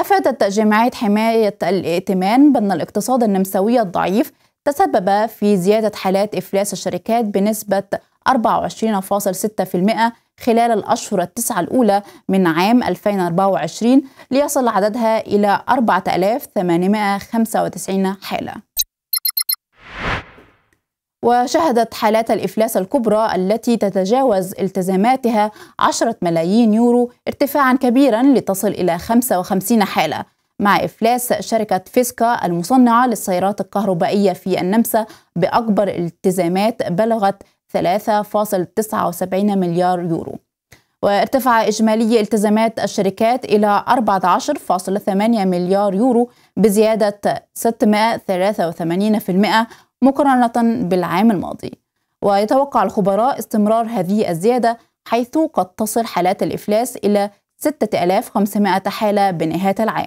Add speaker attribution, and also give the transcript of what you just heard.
Speaker 1: أفادت جمعية حماية الائتمان بأن الاقتصاد النمساوي الضعيف تسبب في زيادة حالات إفلاس الشركات بنسبة 24.6% خلال الأشهر التسعة الأولى من عام 2024 ليصل عددها إلى 4895 حالة وشهدت حالات الإفلاس الكبرى التي تتجاوز التزاماتها 10 ملايين يورو ارتفاعا كبيرا لتصل إلى 55 حالة مع إفلاس شركة فيسكا المصنعة للسيارات الكهربائية في النمسا بأكبر التزامات بلغت 3.79 مليار يورو وارتفع إجمالي التزامات الشركات إلى 14.8 مليار يورو بزيادة 683% مقارنة بالعام الماضي ويتوقع الخبراء استمرار هذه الزيادة حيث قد تصل حالات الإفلاس إلى 6500 حالة بنهاية العام